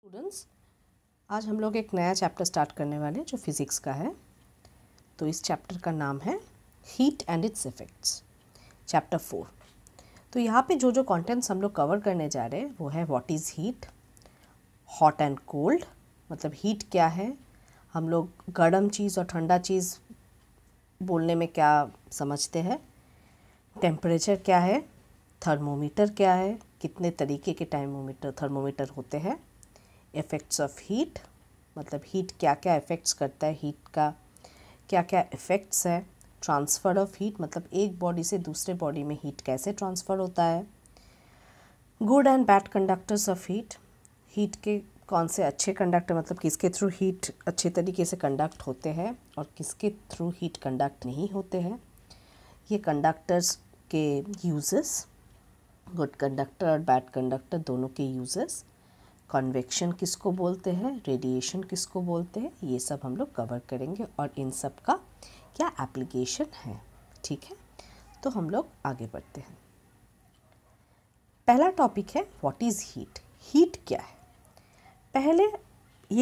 students आज हम लोग एक नया चैप्टर स्टार्ट करने वाले हैं जो फिज़िक्स का है तो इस चैप्टर का नाम है heat and its effects chapter four तो यहाँ पे जो जो कंटेंट्स हम लोग कवर करने जा रहे हैं वो है what is heat hot and cold मतलब हीट क्या है हम लोग गर्म चीज़ और ठंडा चीज़ बोलने में क्या समझते हैं टेम्परेचर क्या है थर्मोमीटर क्या है कितने तरीके के टाइमोमीटर थर्मोमीटर होते हैं इफ़ेक्ट्स ऑफ हीट मतलब हीट क्या क्या इफ़ेक्ट्स करता है हीट का क्या क्या इफ़ेक्ट्स है ट्रांसफ़र ऑफ हीट मतलब एक बॉडी से दूसरे बॉडी में हीट कैसे ट्रांसफ़र होता है good and bad conductors of heat heat के कौन से अच्छे कंडक्टर मतलब किसके थ्रू हीट अच्छे तरीके से कंडक्ट होते हैं और किसके थ्रू हीट कंडक्ट नहीं होते हैं ये कंडक्टर्स के यूजेस गुड कंडक्टर और बैड कंडक्टर दोनों के यूजेस कन्वेक्शन किसको बोलते हैं रेडिएशन किसको बोलते हैं ये सब हम लोग कवर करेंगे और इन सब का क्या एप्लीकेशन है ठीक है तो हम लोग आगे बढ़ते हैं पहला टॉपिक है व्हाट इज़ हीट हीट क्या है पहले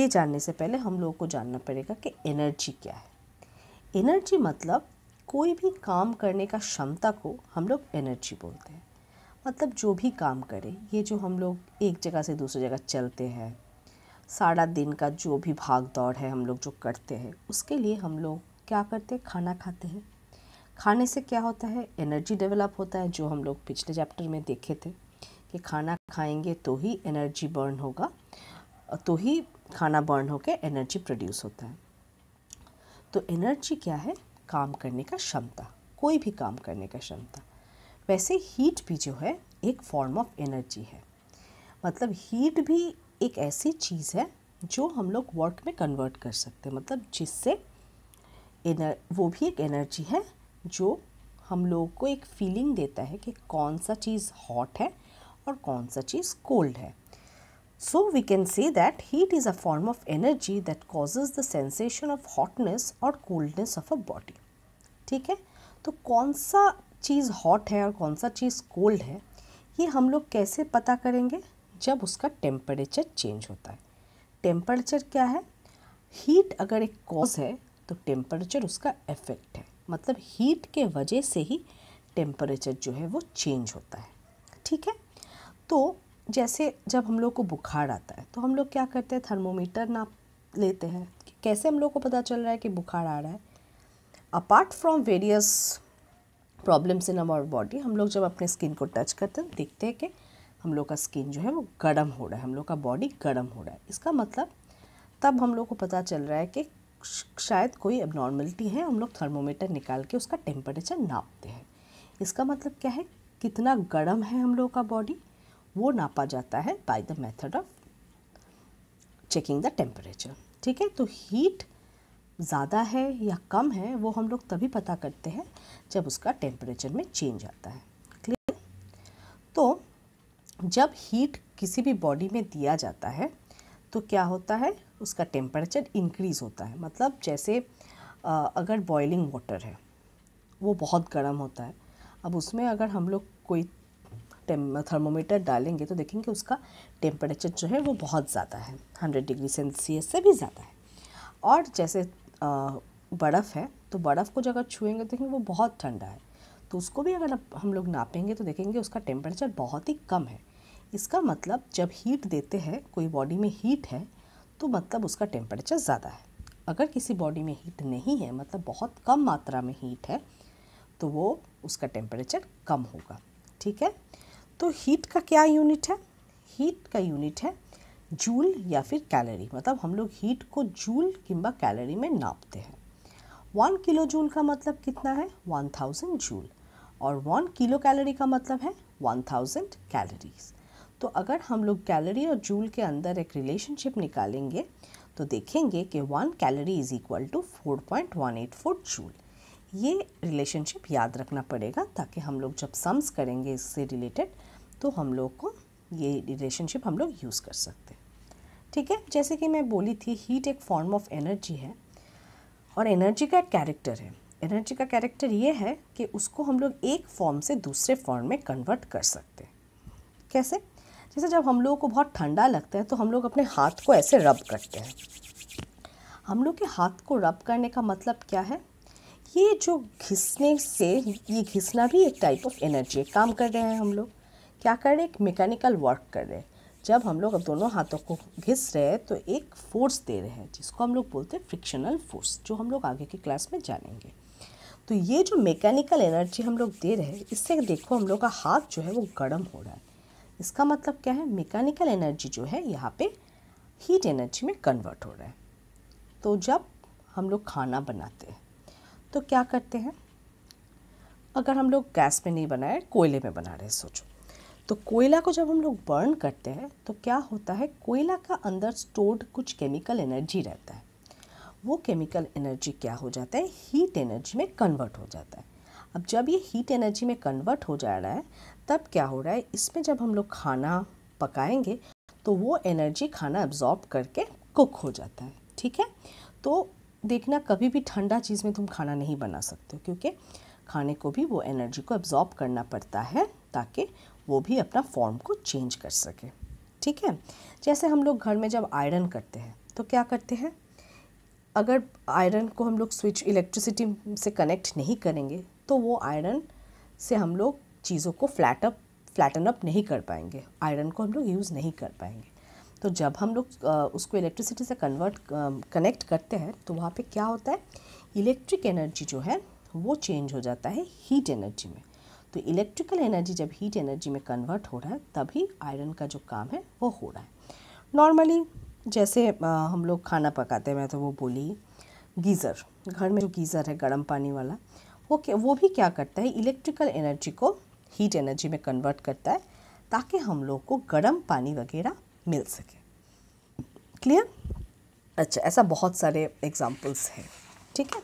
ये जानने से पहले हम लोगों को जानना पड़ेगा कि एनर्जी क्या है एनर्जी मतलब कोई भी काम करने का क्षमता को हम लोग एनर्जी बोलते हैं मतलब जो भी काम करें ये जो हम लोग एक जगह से दूसरी जगह चलते हैं सारा दिन का जो भी भाग दौड़ है हम लोग जो करते हैं उसके लिए हम लोग क्या करते हैं खाना खाते हैं खाने से क्या होता है एनर्जी डेवलप होता है जो हम लोग पिछले चैप्टर में देखे थे कि खाना खाएंगे तो ही एनर्जी बर्न होगा तो ही खाना बर्न होकर एनर्जी प्रोड्यूस होता है तो एनर्जी क्या है काम करने का क्षमता कोई भी काम करने का क्षमता वैसे हीट भी जो है एक फॉर्म ऑफ एनर्जी है मतलब हीट भी एक ऐसी चीज़ है जो हम लोग वर्क में कन्वर्ट कर सकते हैं मतलब जिससे एनर वो भी एक एनर्जी है जो हम लोगों को एक फीलिंग देता है कि कौन सा चीज़ हॉट है और कौन सा चीज़ कोल्ड है so we can say that heat is a form of energy that causes the sensation of hotness और कोल्डनेस ऑफ अ बॉडी ठीक है तो कौन सा चीज़ हॉट है और कौन सा चीज़ कोल्ड है ये हम लोग कैसे पता करेंगे जब उसका टेम्परेचर चेंज होता है टेम्परेचर क्या है हीट अगर एक कॉज है तो टेम्परेचर उसका इफेक्ट है मतलब हीट के वजह से ही टेम्परेचर जो है वो चेंज होता है ठीक है तो जैसे जब हम लोग को बुखार आता है तो हम लोग क्या करते हैं थर्मोमीटर नाप लेते हैं कैसे हम लोग को पता चल रहा है कि बुखार आ रहा है apart from various problems in our body हम लोग जब अपने स्किन को टच करते हैं देखते हैं कि हम लोग का स्किन जो है वो गर्म हो रहा है हम लोग का बॉडी गर्म हो रहा है इसका मतलब तब हम लोग को पता चल रहा है कि शायद कोई नॉर्मलिटी है हम लोग थर्मोमीटर निकाल के उसका टेम्परेचर नापते हैं इसका मतलब क्या है कितना गर्म है हम लोग का बॉडी वो नापा जाता है by the method of checking the temperature ठीक है तो हीट ज़्यादा है या कम है वो हम लोग तभी पता करते हैं जब उसका टेम्परेचर में चेंज आता है क्लियर तो जब हीट किसी भी बॉडी में दिया जाता है तो क्या होता है उसका टेम्परेचर इंक्रीज़ होता है मतलब जैसे अगर बॉइलिंग वाटर है वो बहुत गर्म होता है अब उसमें अगर हम लोग कोई थर्मोमीटर डालेंगे तो देखेंगे उसका टेम्परेचर जो है वो बहुत ज़्यादा है हंड्रेड डिग्री सेल्सियस से भी ज़्यादा है और जैसे बर्फ़ है तो बर्फ़ को जब अगर छुएंगे तो देखेंगे वो बहुत ठंडा है तो उसको भी अगर हम लोग नापेंगे तो देखेंगे उसका टेम्परेचर बहुत ही कम है इसका मतलब जब हीट देते हैं कोई बॉडी में हीट है तो मतलब उसका टेम्परेचर ज़्यादा है अगर किसी बॉडी में हीट नहीं है मतलब बहुत कम मात्रा में हीट है तो वो उसका टेम्परेचर कम होगा ठीक है तो हीट का क्या यूनिट है हीट का यूनिट है जूल या फिर कैलोरी मतलब हम लोग हीट को जूल किम्बा कैलोरी में नापते हैं वन किलो जूल का मतलब कितना है वन थाउजेंड जूल और वन किलो कैलोरी का मतलब है वन थाउजेंड कैलोरीज तो अगर हम लोग कैलोरी और जूल के अंदर एक रिलेशनशिप निकालेंगे तो देखेंगे कि one calorie is equal to four point one eight four joule ये रिलेशनशिप याद रखना पड़ेगा ताकि हम लोग जब सम्स करेंगे इससे रिलेटेड तो हम लोग को ये रिलेशनशिप हम लोग यूज़ कर सकते हैं ठीक है जैसे कि मैं बोली थी हीट एक फॉर्म ऑफ एनर्जी है और एनर्जी का कैरेक्टर है एनर्जी का कैरेक्टर ये है कि उसको हम लोग एक फॉर्म से दूसरे फॉर्म में कन्वर्ट कर सकते हैं कैसे जैसे जब हम लोगों को बहुत ठंडा लगता है तो हम लोग अपने हाथ को ऐसे रब करते हैं हम लोग के हाथ को रब करने का मतलब क्या है ये जो घिसने से ये घिसना भी एक टाइप ऑफ एनर्जी है काम कर रहे हैं हम लोग क्या कर रहे हैं एक मैकेनिकल वर्क कर रहे हैं जब हम लोग अब दोनों हाथों को घिस रहे हैं तो एक फोर्स दे रहे हैं जिसको हम लोग बोलते हैं फ्रिक्शनल फोर्स जो हम लोग आगे की क्लास में जानेंगे तो ये जो मैकेनिकल एनर्जी हम लोग दे रहे हैं इससे देखो हम लोग का हाथ जो है वो गर्म हो रहा है इसका मतलब क्या है मैकेनिकल एनर्जी जो है यहाँ पे हीट एनर्जी में कन्वर्ट हो रहा है तो जब हम लोग खाना बनाते हैं तो क्या करते हैं अगर हम लोग गैस में नहीं बनाए कोयले में बना रहे सोचो तो कोयला को जब हम लोग बर्न करते हैं तो क्या होता है कोयला का अंदर स्टोर्ड कुछ केमिकल एनर्जी रहता है वो केमिकल एनर्जी क्या हो जाता है हीट एनर्जी में कन्वर्ट हो जाता है अब जब ये हीट एनर्जी में कन्वर्ट हो जा रहा है तब क्या हो रहा है इसमें जब हम लोग खाना पकाएंगे तो वो एनर्जी खाना एब्जॉर्ब करके कुक हो जाता है ठीक है तो देखना कभी भी ठंडा चीज़ में तुम खाना नहीं बना सकते हो क्योंकि खाने को भी वो एनर्जी को एब्जॉर्ब करना पड़ता है ताकि वो भी अपना फॉर्म को चेंज कर सके ठीक है जैसे हम लोग घर में जब आयरन करते हैं तो क्या करते हैं अगर आयरन को हम लोग स्विच इलेक्ट्रिसिटी से कनेक्ट नहीं करेंगे तो वो आयरन से हम लोग चीज़ों को फ्लैट अप फ्लैटन अप नहीं कर पाएंगे आयरन को हम लोग यूज़ नहीं कर पाएंगे तो जब हम लोग उसको इलेक्ट्रिसिटी से कन्वर्ट कनेक्ट करते हैं तो वहाँ पे क्या होता है इलेक्ट्रिक एनर्जी जो है वो चेंज हो जाता है हीट एनर्जी में तो इलेक्ट्रिकल एनर्जी जब हीट एनर्जी में कन्वर्ट हो रहा है तभी आयरन का जो काम है वो हो रहा है नॉर्मली जैसे आ, हम लोग खाना पकाते हैं मैं तो वो बोली गीज़र घर में जो गीज़र है गर्म पानी वाला वो क्या वो भी क्या करता है इलेक्ट्रिकल एनर्जी को हीट एनर्जी में कन्वर्ट करता है ताकि हम लोग को गर्म पानी वगैरह मिल सके क्लियर अच्छा ऐसा बहुत सारे एग्जाम्पल्स हैं ठीक है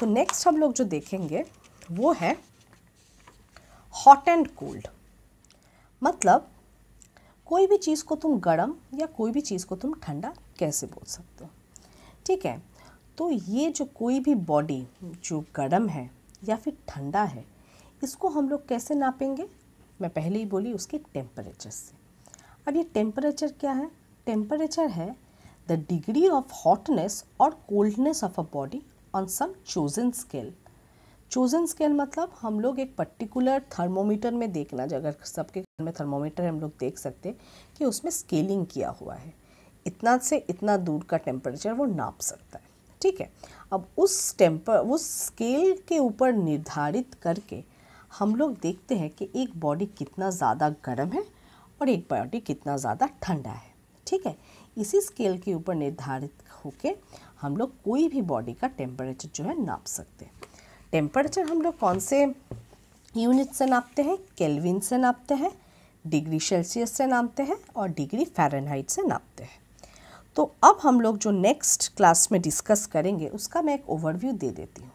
तो नेक्स्ट हम लोग जो देखेंगे वो है हॉट एंड कोल्ड मतलब कोई भी चीज़ को तुम गर्म या कोई भी चीज़ को तुम ठंडा कैसे बोल सकते हो ठीक है तो ये जो कोई भी बॉडी जो गर्म है या फिर ठंडा है इसको हम लोग कैसे नापेंगे मैं पहले ही बोली उसके टेम्परेचर से अब ये टेम्परेचर क्या है टेम्परेचर है द डिग्री ऑफ हॉटनेस और coldness of a body on some chosen scale chosen scale मतलब हम लोग एक पर्टिकुलर थर्मोमीटर में देखना अगर सबके घर में थर्मोमीटर हम लोग देख सकते कि उसमें स्केलिंग किया हुआ है इतना से इतना दूर का टेम्परेचर वो नाप सकता है ठीक है अब उस टेम्पर उस स्केल के ऊपर निर्धारित करके हम लोग देखते हैं कि एक बॉडी कितना ज़्यादा गर्म है और एक बॉडी कितना ज़्यादा ठंडा है ठीक है इसी स्केल के ऊपर निर्धारित होकर हम लोग कोई भी बॉडी का टेम्परेचर जो है नाप सकते हैं टेम्परेचर हम लोग कौन से यूनिट से नापते हैं केल्विन से नापते हैं डिग्री सेल्सियस से नापते हैं और डिग्री फ़ारेनहाइट से नापते हैं तो अब हम लोग जो नेक्स्ट क्लास में डिस्कस करेंगे उसका मैं एक ओवरव्यू दे देती हूँ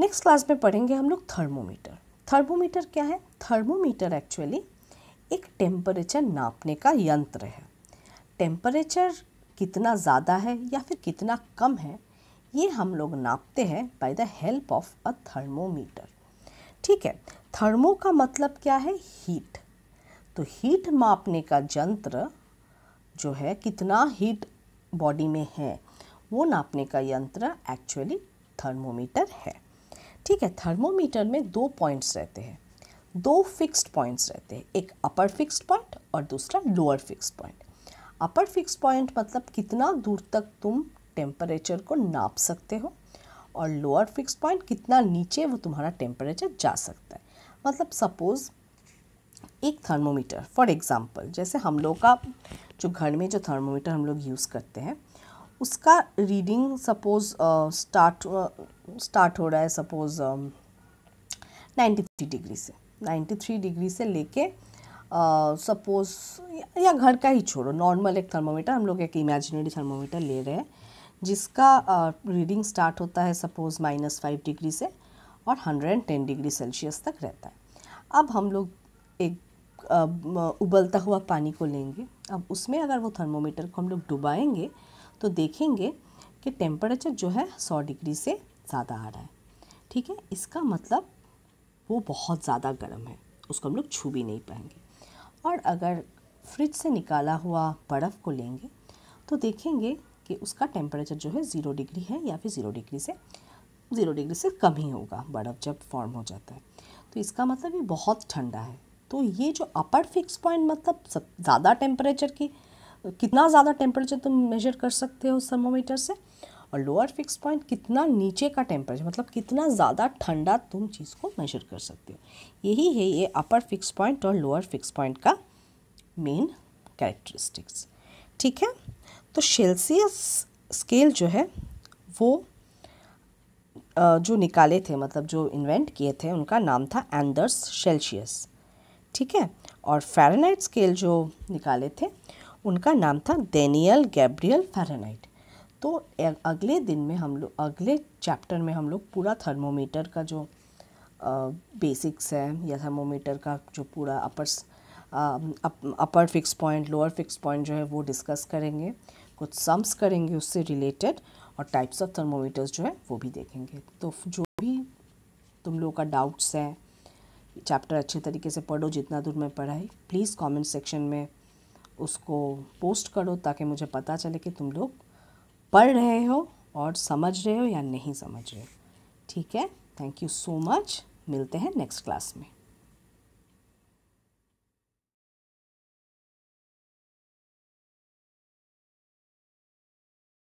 नेक्स्ट क्लास में पढ़ेंगे हम लोग थर्मोमीटर थर्मोमीटर क्या है थर्मोमीटर एक्चुअली एक टेम्परेचर नापने का यंत्र है टेम्परेचर कितना ज़्यादा है या फिर कितना कम है ये हम लोग नापते हैं by the help of a thermometer ठीक है थर्मो का मतलब क्या है हीट तो हीट मापने का यंत्र जो है कितना हीट बॉडी में है वो नापने का यंत्र एक्चुअली थर्मोमीटर है ठीक है थर्मोमीटर में दो पॉइंट्स रहते हैं दो फिक्स्ड पॉइंट्स रहते हैं एक अपर फिक्स्ड पॉइंट और दूसरा lower fixed point upper fix point मतलब कितना दूर तक तुम टेम्परेचर को नाप सकते हो और लोअर फिक्स पॉइंट कितना नीचे वो तुम्हारा टेम्परेचर जा सकता है मतलब सपोज़ एक थर्मोमीटर फॉर एग्ज़ाम्पल जैसे हम लोग का जो घर में जो थर्मोमीटर हम लोग यूज़ करते हैं उसका रीडिंग सपोज़ स्टार्ट स्टार्ट हो रहा है सपोज़ नाइन्टी थ्री डिग्री से नाइन्टी थ्री डिग्री से लेके सपोज़ uh, या घर का ही छोड़ो नॉर्मल एक थर्मोमीटर हम लोग एक इमेजिनरी थर्मोमीटर ले रहे हैं जिसका रीडिंग स्टार्ट होता है सपोज़ माइनस फाइव डिग्री से और hundred and ten degree Celsius तक रहता है अब हम लोग एक उबलता हुआ पानी को लेंगे अब उसमें अगर वो थर्मोमीटर को हम लोग डुबाएंगे तो देखेंगे कि टेम्परेचर जो है सौ डिग्री से ज़्यादा आ रहा है ठीक है इसका मतलब वो बहुत ज़्यादा गर्म है उसको हम लोग छू भी नहीं पाएंगे और अगर फ्रिज से निकाला हुआ बर्फ़ को लेंगे तो देखेंगे कि उसका टेम्परेचर जो है ज़ीरो डिग्री है या फिर ज़ीरो डिग्री से ज़ीरो डिग्री से कम ही होगा बर्फ़ जब फॉर्म हो जाता है तो इसका मतलब ये बहुत ठंडा है तो ये जो अपर फिक्स पॉइंट मतलब सब ज़्यादा टेम्परेचर की कितना ज़्यादा टेम्परेचर तुम मेजर कर सकते हो थर्मोमीटर से और लोअर फिक्स पॉइंट कितना नीचे का टेम्परेचर मतलब कितना ज़्यादा ठंडा तुम चीज़ को मेजर कर सकते हो यही है ये अपर फिक्स पॉइंट और लोअर फिक्स पॉइंट का मेन कैरेक्टरिस्टिक्स ठीक है तो शेल्सियस स्केल जो है वो जो निकाले थे मतलब जो इन्वेंट किए थे उनका नाम था एंडर्स शेल्शियस ठीक है और फेरानाइट स्केल जो निकाले थे उनका नाम था डेनियल गैब्रियल फेरानाइट तो अगले दिन में हम लोग अगले चैप्टर में हम लोग पूरा थर्मोमीटर का जो बेसिक्स है या थर्मोमीटर का जो पूरा upper upper fix point lower fix point जो है वो डिस्कस करेंगे कुछ सम्स करेंगे उससे रिलेटेड और टाइप्स ऑफ थर्मोमीटर्स जो है वो भी देखेंगे तो जो भी तुम लोगों का डाउट्स है चैप्टर अच्छे तरीके से पढ़ो जितना दूर मैं पढ़ाई प्लीज़ कमेंट सेक्शन में उसको पोस्ट करो ताकि मुझे पता चले कि तुम लोग पढ़ रहे हो और समझ रहे हो या नहीं समझ रहे हो ठीक है थैंक यू सो मच मिलते हैं नेक्स्ट क्लास में